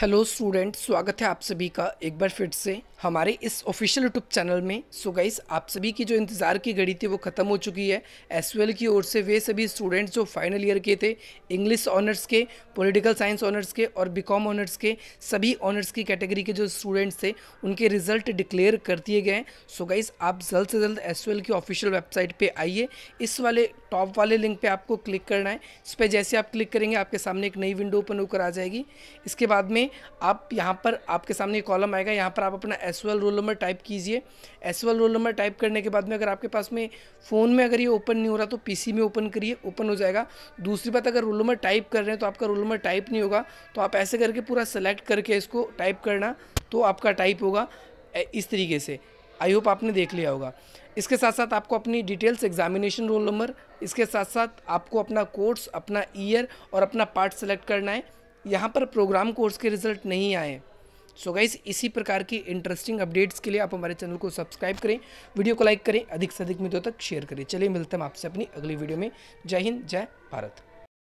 hello student स्वागत है आप सभी का एक बार फिर से हमारे इस ऑफिशियल यूट्यूब चैनल में सो गाइस आप सभी की जो इंतज़ार की घड़ी थी वो ख़त्म हो चुकी है एस की ओर से वे सभी स्टूडेंट्स जो फाइनल ईयर के थे इंग्लिश ऑनर्स के पॉलिटिकल साइंस ऑनर्स के और बीकॉम ऑनर्स के सभी ऑनर्स की कैटेगरी के जो स्टूडेंट्स थे उनके रिजल्ट डिक्लेयर कर दिए गए हैं सो गाइस आप जल्द से जल्द एस की ऑफिशियल वेबसाइट पर आइए इस वाले टॉप वाले लिंक पे आपको क्लिक करना है इस पर जैसे आप क्लिक करेंगे आपके सामने एक नई विंडो ओपन होकर आ जाएगी इसके बाद में आप यहाँ पर आपके सामने कॉलम आएगा यहाँ पर आप अपना एस रोल नंबर टाइप कीजिए एस रोल नंबर टाइप करने के बाद में अगर आपके पास में फ़ोन में अगर ये ओपन नहीं हो रहा तो पी में ओपन करिए ओपन हो जाएगा दूसरी बात अगर रोल नंबर टाइप कर रहे हैं तो आपका रोल नंबर टाइप नहीं होगा तो आप ऐसे करके पूरा सेलेक्ट करके इसको टाइप करना तो आपका टाइप होगा इस तरीके से आई होप आपने देख लिया होगा इसके साथ साथ आपको अपनी डिटेल्स एग्जामिनेशन रोल नंबर इसके साथ साथ आपको अपना कोर्स अपना ईयर और अपना पार्ट सेलेक्ट करना है यहाँ पर प्रोग्राम कोर्स के रिजल्ट नहीं आए सो so गाइज इसी प्रकार की इंटरेस्टिंग अपडेट्स के लिए आप हमारे चैनल को सब्सक्राइब करें वीडियो को लाइक करें अधिक से अधिक मित्रों तक शेयर करें चलिए मिलते हैं आपसे अपनी अगली वीडियो में जय हिंद जय भारत